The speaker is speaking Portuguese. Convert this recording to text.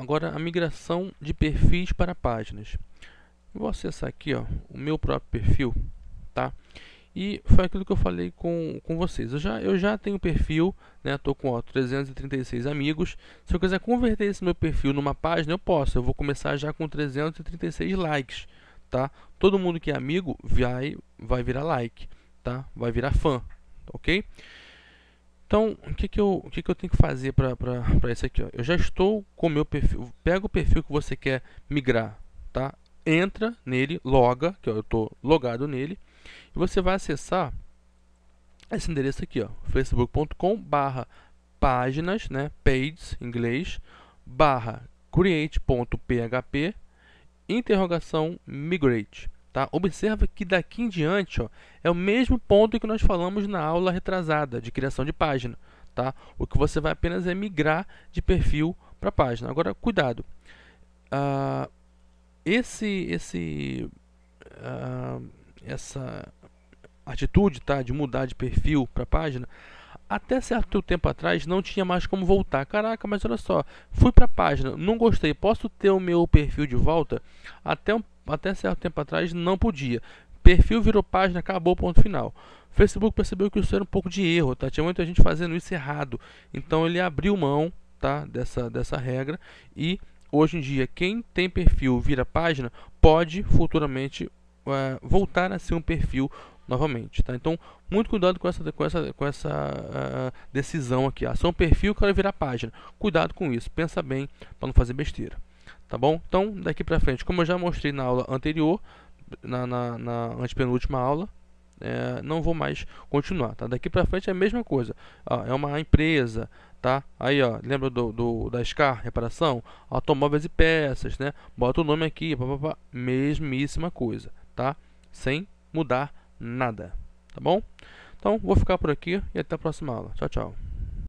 Agora a migração de perfis para páginas. Vou acessar aqui ó, o meu próprio perfil, tá? E foi aquilo que eu falei com, com vocês. Eu já, eu já tenho perfil, né? estou com ó, 336 amigos. Se eu quiser converter esse meu perfil numa página, eu posso. Eu vou começar já com 336 likes, tá? Todo mundo que é amigo vai, vai virar like, tá? Vai virar fã, ok? Então, o que, que, eu, o que, que eu tenho que fazer para isso aqui? Ó? Eu já estou com o meu perfil. Pega o perfil que você quer migrar, tá? Entra nele, loga, que ó, eu estou logado nele. E você vai acessar esse endereço aqui, ó, facebook.com barra páginas, né, pages, em inglês, barra create.php, interrogação migrate. Tá? Observa que daqui em diante ó, é o mesmo ponto que nós falamos na aula retrasada de criação de página. Tá? O que você vai apenas é migrar de perfil para página. Agora, cuidado. Uh, esse, esse, uh, essa atitude tá, de mudar de perfil para página, até certo tempo atrás não tinha mais como voltar. Caraca, mas olha só, fui para a página, não gostei, posso ter o meu perfil de volta? Até um até certo tempo atrás não podia. Perfil virou página, acabou, ponto final. O Facebook percebeu que isso era um pouco de erro, tá? Tinha muita gente fazendo isso errado. Então ele abriu mão, tá? Dessa, dessa regra. E hoje em dia, quem tem perfil vira página, pode futuramente eh, voltar a ser um perfil novamente, tá? Então, muito cuidado com essa, com essa, com essa uh, decisão aqui. Ah, um perfil, quero virar página. Cuidado com isso. Pensa bem para não fazer besteira. Tá bom? Então, daqui pra frente, como eu já mostrei na aula anterior, na, na, na antepenúltima aula, é, não vou mais continuar, tá? Daqui pra frente é a mesma coisa. Ó, é uma empresa, tá? Aí, ó, lembra do, do, da SCAR, reparação? Automóveis e peças, né? Bota o nome aqui, papapá, mesmíssima coisa, tá? Sem mudar nada, tá bom? Então, vou ficar por aqui e até a próxima aula. Tchau, tchau.